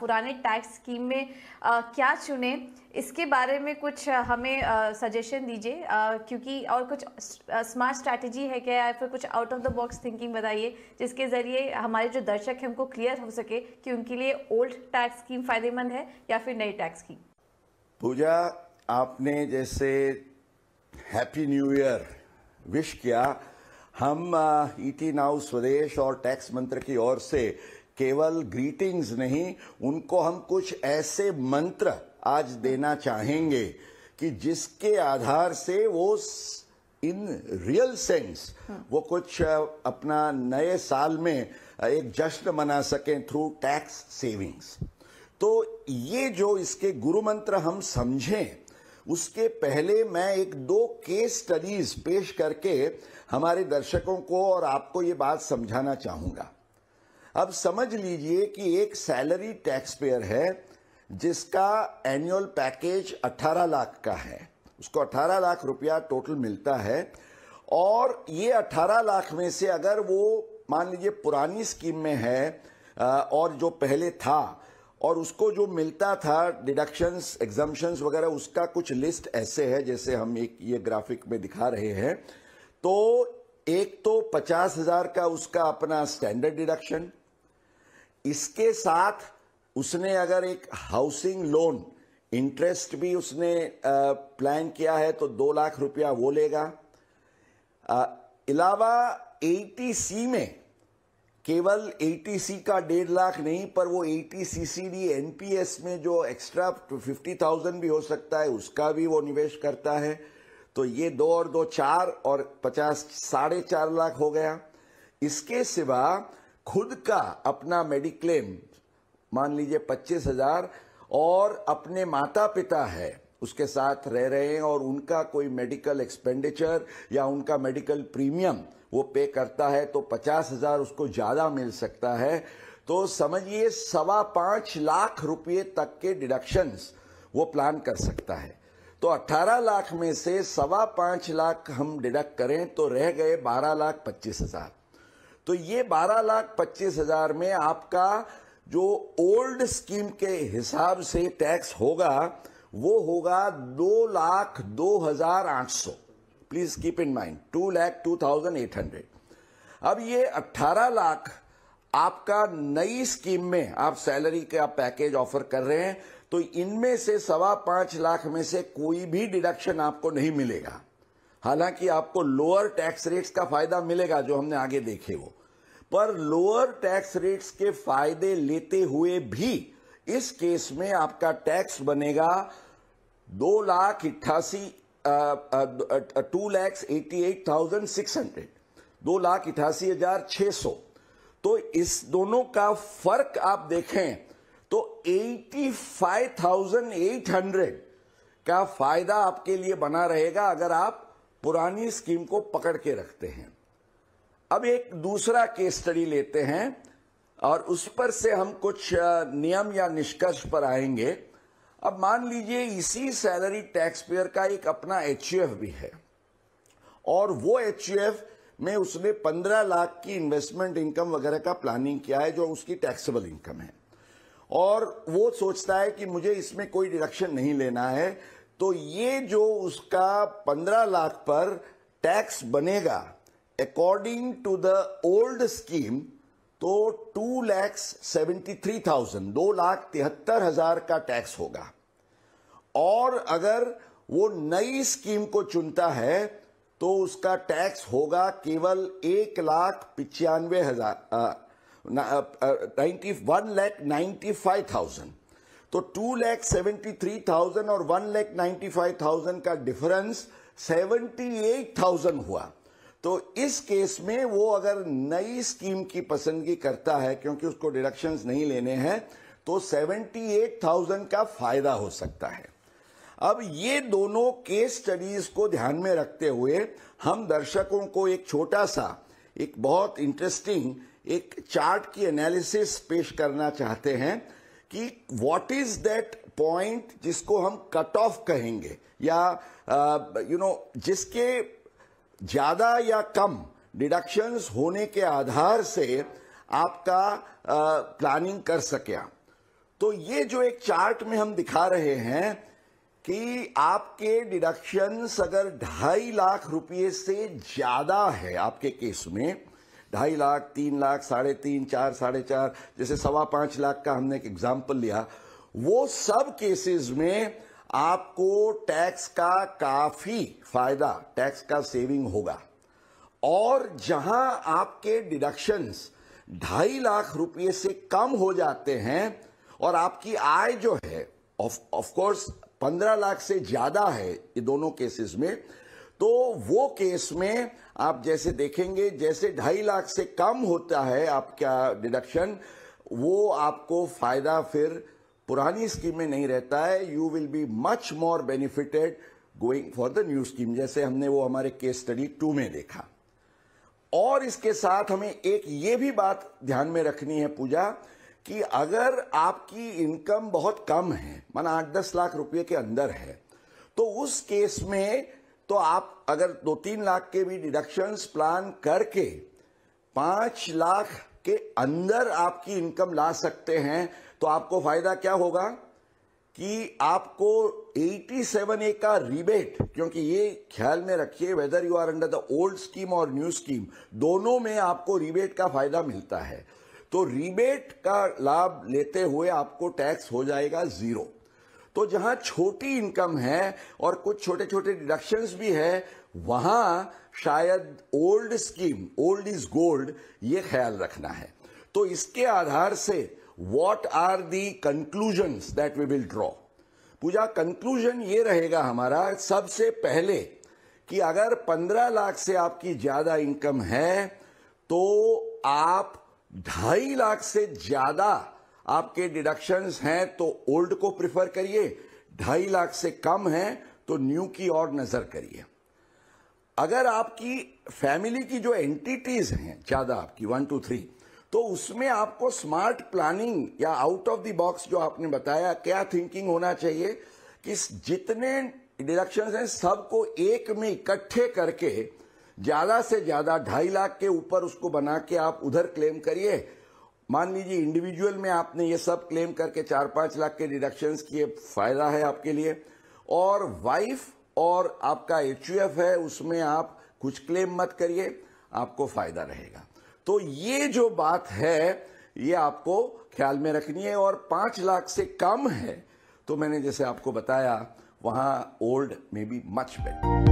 पुराने tax scheme में क्या चुने इसके बारे में कुछ हमें सजेशन दीजिए क्योंकि और कुछ स्मार्ट स्ट्रैटेजी है क्या या फिर कुछ out of the box thinking बताइए जिसके ज़रिए हमारे जो दर्शक हैं उनको क्लियर हो सके कि उनके लिए ओल्ड टैक्स स्कीम फ़ायदेमंद है या फिर नई टैक्स स्कीम पूजा आपने जैसे हैप्पी न्यू ईयर विश किया हम ईटी नाउ e स्वदेश और टैक्स मंत्र की ओर से केवल ग्रीटिंग्स नहीं उनको हम कुछ ऐसे मंत्र आज देना चाहेंगे कि जिसके आधार से वो इन रियल सेंस वो कुछ अपना नए साल में एक जश्न मना सकें थ्रू टैक्स सेविंग्स तो ये जो इसके गुरु मंत्र हम समझें उसके पहले मैं एक दो केस स्टडीज पेश करके हमारे दर्शकों को और आपको ये बात समझाना चाहूंगा अब समझ लीजिए कि एक सैलरी टैक्स पेयर है जिसका एनुअल पैकेज 18 लाख का है उसको 18 लाख रुपया टोटल मिलता है और ये 18 लाख में से अगर वो मान लीजिए पुरानी स्कीम में है और जो पहले था और उसको जो मिलता था डिडक्शंस एग्जाम्शंस वगैरह उसका कुछ लिस्ट ऐसे है जैसे हम एक ये ग्राफिक में दिखा रहे हैं तो एक तो पचास हजार का उसका अपना स्टैंडर्ड डिडक्शन इसके साथ उसने अगर एक हाउसिंग लोन इंटरेस्ट भी उसने प्लान किया है तो दो लाख रुपया वो लेगा अलावा एटीसी में केवल एटीसी का डेढ़ लाख नहीं पर वो एटी सी सी डी में जो एक्स्ट्रा फिफ्टी थाउजेंड भी हो सकता है उसका भी वो निवेश करता है तो ये दो और दो चार और पचास साढ़े चार लाख हो गया इसके सिवा खुद का अपना मेडिक्लेम मान लीजिए पच्चीस हजार और अपने माता पिता है उसके साथ रह रहे हैं और उनका कोई मेडिकल एक्सपेंडिचर या उनका मेडिकल प्रीमियम वो पे करता है तो पचास हजार उसको ज़्यादा मिल सकता है तो समझिए सवा पांच लाख रुपए तक के डिडक्शंस वो प्लान कर सकता है तो 18 लाख में से सवा पांच लाख हम डिडक्ट करें तो रह गए बारह लाख पच्चीस हजार तो ये बारह लाख पच्चीस हजार में आपका जो ओल्ड स्कीम के हिसाब से टैक्स होगा वो होगा दो लाख दो हजार आठ सौ please keep in mind two lakh two thousand eight hundred अब ये अट्ठारह लाख आपका नई स्कीम में आप सैलरी का पैकेज ऑफर कर रहे हैं तो इनमें से सवा पांच लाख में से कोई भी डिडक्शन आपको नहीं मिलेगा हालांकि आपको लोअर टैक्स रेट्स का फायदा मिलेगा जो हमने आगे देखे वो पर लोअर टैक्स रेट्स के फायदे लेते हुए भी इस केस में आपका टैक्स बनेगा दो लाख इट्ठासी two lakhs eighty eight thousand six hundred दो लाख इट्ठासी हजार छह सौ तो इस दोनों का फर्क आप देखें तो eighty five thousand eight hundred का फायदा आपके लिए बना रहेगा अगर आप पुरानी स्कीम को पकड़ के रखते हैं अब एक दूसरा केस स्टडी लेते हैं और उस पर से हम कुछ नियम या निष्कर्ष पर आएंगे अब मान लीजिए इसी सैलरी टैक्स पेयर का एक अपना एच भी है और वो एच में उसने 15 लाख की इन्वेस्टमेंट इनकम वगैरह का प्लानिंग किया है जो उसकी टैक्सेबल इनकम है और वो सोचता है कि मुझे इसमें कोई डिडक्शन नहीं लेना है तो ये जो उसका पंद्रह लाख पर टैक्स बनेगा according to the old scheme तो two lakhs seventy three thousand दो लाख तिहत्तर हजार का टैक्स होगा और अगर वो नई स्कीम को चुनता है तो उसका टैक्स होगा केवल एक लाख पिचानवे हजार ninety one lakh ninety five thousand तो two lakh seventy three thousand और one lakh ninety five thousand का डिफरेंस सेवेंटी एट थाउजेंड हुआ तो इस केस में वो अगर नई स्कीम की पसंदगी करता है क्योंकि उसको डिडक्शन नहीं लेने हैं तो सेवेंटी एट थाउजेंड का फायदा हो सकता है अब ये दोनों केस स्टडीज को ध्यान में रखते हुए हम दर्शकों को एक छोटा सा एक बहुत इंटरेस्टिंग एक चार्ट की एनालिसिस पेश करना चाहते हैं कि व्हाट इज दैट पॉइंट जिसको हम कट ऑफ कहेंगे या यू uh, नो जिसके ज़्यादा या कम डिडक्शंस होने के आधार से आपका प्लानिंग uh, कर सके आप तो ये जो एक चार्ट में हम दिखा रहे हैं कि आपके डिडक्शंस अगर ढाई लाख रुपए से ज़्यादा है आपके केस में ढाई लाख तीन लाख साढ़े तीन चार साढ़े चार जैसे सवा पांच लाख का हमने एक एग्जाम्पल लिया वो सब केसेस में आपको टैक्स का काफी फायदा टैक्स का सेविंग होगा और जहां आपके डिडक्शंस ढाई लाख रुपए से कम हो जाते हैं और आपकी आय जो है ऑफ ऑफ कोर्स पंद्रह लाख से ज्यादा है ये दोनों केसेस में तो वो केस में आप जैसे देखेंगे जैसे ढाई लाख से कम होता है आपका डिडक्शन वो आपको फायदा फिर पुरानी स्कीम में नहीं रहता है you will be much more benefited going for the new scheme जैसे हमने वो हमारे केस स्टडी टू में देखा और इसके साथ हमें एक ये भी बात ध्यान में रखनी है पूजा कि अगर आपकी इनकम बहुत कम है माना आठ दस लाख रुपए के अंदर है तो उस केस में तो आप अगर दो तीन लाख के भी डिडक्शन प्लान करके पांच लाख के अंदर आपकी इनकम ला सकते हैं तो आपको फायदा क्या होगा कि आपको 87 ए का रिबेट क्योंकि ये ख्याल में रखिए whether you are under the old scheme और न्यू स्कीम दोनों में आपको रिबेट का फायदा मिलता है तो रिबेट का लाभ लेते हुए आपको टैक्स हो जाएगा जीरो तो जहां छोटी इनकम है और कुछ छोटे छोटे डिडक्शंस भी है वहां शायद old scheme old is gold ये ख्याल रखना है तो इसके आधार से what are the conclusion that we will draw Pooja conclusion ये रहेगा हमारा सबसे पहले कि अगर 15 लाख से आपकी ज्यादा इनकम है तो आप ढाई लाख से ज्यादा आपके डिडक्शंस हैं तो ओल्ड को प्रिफर करिए ढाई लाख से कम है तो न्यू की ओर नजर करिए अगर आपकी फैमिली की जो एंटिटीज हैं ज्यादा आपकी वन टू थ्री तो उसमें आपको स्मार्ट प्लानिंग या आउट ऑफ द बॉक्स जो आपने बताया क्या थिंकिंग होना चाहिए कि जितने डिडक्शन हैं सबको एक में इकट्ठे करके ज्यादा से ज्यादा ढाई लाख के ऊपर उसको बना के आप उधर क्लेम करिए मान लीजिए इंडिविजुअल में आपने ये सब क्लेम करके चार पांच लाख के डिडक्शन किए फायदा है आपके लिए और वाइफ और आपका एच है उसमें आप कुछ क्लेम मत करिए आपको फायदा रहेगा तो ये जो बात है ये आपको ख्याल में रखनी है और पांच लाख से कम है तो मैंने जैसे आपको बताया वहां ओल्ड में बी मच बेटर